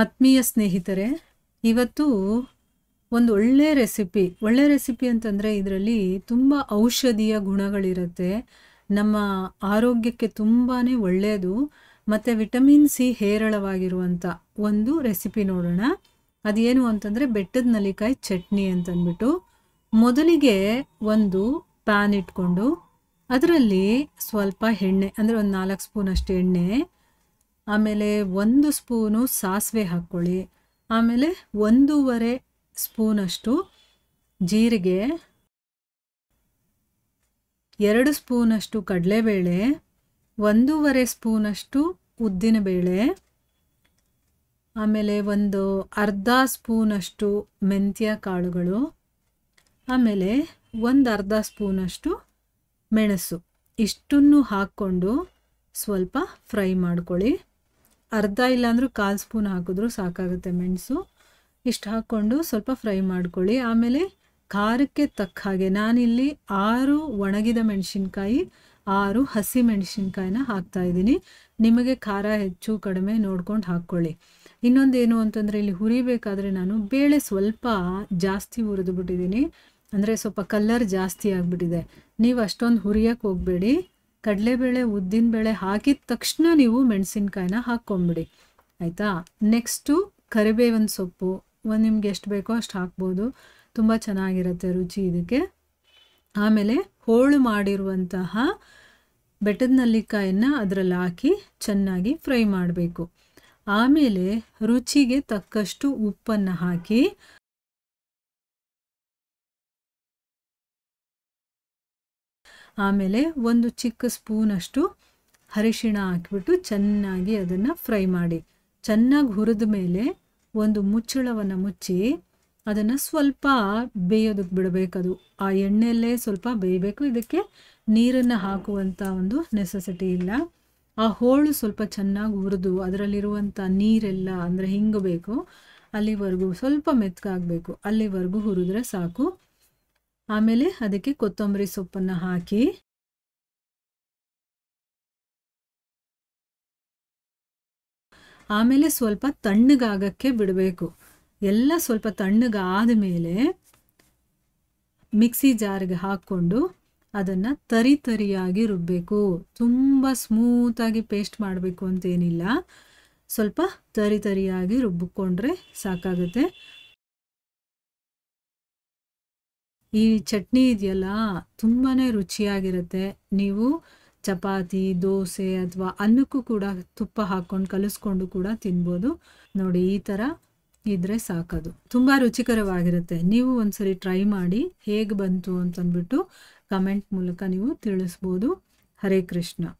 ಆತ್ಮೀಯ ಸ್ನೇಹಿತರೆ ಇವತ್ತು ಒಂದು ಒಳ್ಳೆ ರೆಸಿಪಿ ಒಳ್ಳೆ ರೆಸಿಪಿ ಅಂತಂದರೆ ಇದರಲ್ಲಿ ತುಂಬ ಔಷಧೀಯ ಗುಣಗಳಿರುತ್ತೆ ನಮ್ಮ ಆರೋಗ್ಯಕ್ಕೆ ತುಂಬಾ ಒಳ್ಳೆಯದು ಮತ್ತು ವಿಟಮಿನ್ ಸಿ ಹೇರಳವಾಗಿರುವಂಥ ಒಂದು ರೆಸಿಪಿ ನೋಡೋಣ ಅದೇನು ಅಂತಂದರೆ ಬೆಟ್ಟದ ನಲಿಕಾಯಿ ಚಟ್ನಿ ಅಂತಂದ್ಬಿಟ್ಟು ಮೊದಲಿಗೆ ಒಂದು ಪ್ಯಾನ್ ಇಟ್ಕೊಂಡು ಅದರಲ್ಲಿ ಸ್ವಲ್ಪ ಎಣ್ಣೆ ಅಂದರೆ ಒಂದು ನಾಲ್ಕು ಸ್ಪೂನ್ ಎಣ್ಣೆ ಆಮೇಲೆ ಒಂದು ಸ್ಪೂನು ಸಾಸಿವೆ ಹಾಕ್ಕೊಳ್ಳಿ ಆಮೇಲೆ ಒಂದೂವರೆ ಸ್ಪೂನಷ್ಟು ಜೀರಿಗೆ ಎರಡು ಸ್ಪೂನಷ್ಟು ಕಡಲೆಬೇಳೆ ಒಂದೂವರೆ ಸ್ಪೂನಷ್ಟು ಉದ್ದಿನಬೇಳೆ ಆಮೇಲೆ ಒಂದು ಅರ್ಧ ಸ್ಪೂನಷ್ಟು ಮೆಂತ್ಯ ಕಾಳುಗಳು ಆಮೇಲೆ ಒಂದು ಅರ್ಧ ಸ್ಪೂನಷ್ಟು ಮೆಣಸು ಇಷ್ಟನ್ನು ಹಾಕ್ಕೊಂಡು ಸ್ವಲ್ಪ ಫ್ರೈ ಮಾಡ್ಕೊಳ್ಳಿ ಅರ್ಧ ಇಲ್ಲಾಂದ್ರೂ ಕಾಲು ಸ್ಪೂನ್ ಹಾಕಿದ್ರು ಸಾಕಾಗುತ್ತೆ ಮೆಣಸು ಇಷ್ಟು ಹಾಕ್ಕೊಂಡು ಸ್ವಲ್ಪ ಫ್ರೈ ಮಾಡ್ಕೊಳ್ಳಿ ಆಮೇಲೆ ಖಾರಕ್ಕೆ ತಕ್ಕ ಹಾಗೆ ನಾನಿಲ್ಲಿ ಆರು ಒಣಗಿದ ಮೆಣಸಿನ್ಕಾಯಿ ಆರು ಹಸಿ ಮೆಣಸಿನ್ಕಾಯಿನ ಹಾಕ್ತಾ ಇದ್ದೀನಿ ನಿಮಗೆ ಖಾರ ಹೆಚ್ಚು ಕಡಿಮೆ ನೋಡ್ಕೊಂಡು ಹಾಕ್ಕೊಳ್ಳಿ ಇನ್ನೊಂದೇನು ಅಂತಂದರೆ ಇಲ್ಲಿ ಹುರಿಬೇಕಾದ್ರೆ ನಾನು ಬೇಳೆ ಸ್ವಲ್ಪ ಜಾಸ್ತಿ ಹುರಿದು ಬಿಟ್ಟಿದ್ದೀನಿ ಅಂದರೆ ಸ್ವಲ್ಪ ಕಲ್ಲರ್ ಜಾಸ್ತಿ ಆಗಿಬಿಟ್ಟಿದೆ ನೀವು ಅಷ್ಟೊಂದು ಹುರಿಯಕ್ಕೆ ಹೋಗಬೇಡಿ ಕಡಲೆಬೇಳೆ ಬೇಳೆ ಹಾಕಿದ ತಕ್ಷಣ ನೀವು ಮೆಣಸಿನ್ಕಾಯಿನ ಹಾಕ್ಕೊಂಬಿಡಿ ಆಯಿತಾ ನೆಕ್ಸ್ಟು ಕರಿಬೇವಿನ ಸೊಪ್ಪು ಒಂದು ನಿಮ್ಗೆ ಎಷ್ಟು ಬೇಕೋ ಅಷ್ಟು ಹಾಕ್ಬೋದು ತುಂಬ ಚೆನ್ನಾಗಿರುತ್ತೆ ರುಚಿ ಇದಕ್ಕೆ ಆಮೇಲೆ ಹೋಳು ಮಾಡಿರುವಂತಹ ಬೆಟ್ಟದ ನಲ್ಲಿಕಾಯನ್ನು ಅದರಲ್ಲಿ ಹಾಕಿ ಚೆನ್ನಾಗಿ ಫ್ರೈ ಮಾಡಬೇಕು ಆಮೇಲೆ ರುಚಿಗೆ ತಕ್ಕಷ್ಟು ಉಪ್ಪನ್ನು ಹಾಕಿ ಆಮೇಲೆ ಒಂದು ಚಿಕ್ಕ ಸ್ಪೂನಷ್ಟು ಅರಿಶಿಣ ಹಾಕಿಬಿಟ್ಟು ಚೆನ್ನಾಗಿ ಅದನ್ನು ಫ್ರೈ ಮಾಡಿ ಚೆನ್ನಾಗಿ ಹುರಿದ ಮೇಲೆ ಒಂದು ಮುಚ್ಚಳವನ್ನು ಮುಚ್ಚಿ ಅದನ್ನು ಸ್ವಲ್ಪ ಬೇಯೋದಕ್ಕೆ ಬಿಡಬೇಕದು ಆ ಎಣ್ಣೆಯಲ್ಲೇ ಸ್ವಲ್ಪ ಬೇಯಬೇಕು ಇದಕ್ಕೆ ನೀರನ್ನು ಹಾಕುವಂಥ ಒಂದು ನೆಸೆಸಿಟಿ ಇಲ್ಲ ಆ ಹೋಳು ಸ್ವಲ್ಪ ಚೆನ್ನಾಗಿ ಹುರಿದು ಅದರಲ್ಲಿರುವಂಥ ನೀರೆಲ್ಲ ಅಂದರೆ ಹಿಂಗಬೇಕು ಅಲ್ಲಿವರೆಗೂ ಸ್ವಲ್ಪ ಮೆತ್ತಗಾಗಬೇಕು ಅಲ್ಲಿವರೆಗೂ ಹುರಿದ್ರೆ ಸಾಕು ಆಮೇಲೆ ಅದಕ್ಕೆ ಕೊತ್ತಂಬರಿ ಸೊಪ್ಪನ್ನ ಹಾಕಿ ಆಮೇಲೆ ಸ್ವಲ್ಪ ತಣ್ಣಗಾಗಕ್ಕೆ ಬಿಡಬೇಕು ಎಲ್ಲ ಸ್ವಲ್ಪ ತಣ್ಣಗಾದ ಮೇಲೆ ಮಿಕ್ಸಿ ಜಾರ್ಗೆ ಹಾಕ್ಕೊಂಡು ಅದನ್ನ ತರಿ ತರಿಯಾಗಿ ರುಬ್ಬಬೇಕು ತುಂಬ ಸ್ಮೂತಾಗಿ ಪೇಸ್ಟ್ ಮಾಡಬೇಕು ಅಂತೇನಿಲ್ಲ ಸ್ವಲ್ಪ ತರಿ ತರಿಯಾಗಿ ರುಬ್ಬಿಕೊಂಡ್ರೆ ಸಾಕಾಗುತ್ತೆ ಈ ಚಟ್ನಿ ಇದೆಯಲ್ಲ ತುಂಬಾ ರುಚಿಯಾಗಿರುತ್ತೆ ನೀವು ಚಪಾತಿ ದೋಸೆ ಅಥವಾ ಅನ್ನಕ್ಕೂ ಕೂಡ ತುಪ್ಪ ಹಾಕ್ಕೊಂಡು ಕಲಿಸ್ಕೊಂಡು ಕೂಡ ತಿನ್ಬೋದು ನೋಡಿ ಈ ಥರ ಇದ್ರೆ ಸಾಕದು ತುಂಬ ರುಚಿಕರವಾಗಿರುತ್ತೆ ನೀವು ಒಂದ್ಸರಿ ಟ್ರೈ ಮಾಡಿ ಹೇಗೆ ಬಂತು ಅಂತಂದ್ಬಿಟ್ಟು ಕಮೆಂಟ್ ಮೂಲಕ ನೀವು ತಿಳಿಸ್ಬೋದು ಹರೇ ಕೃಷ್ಣ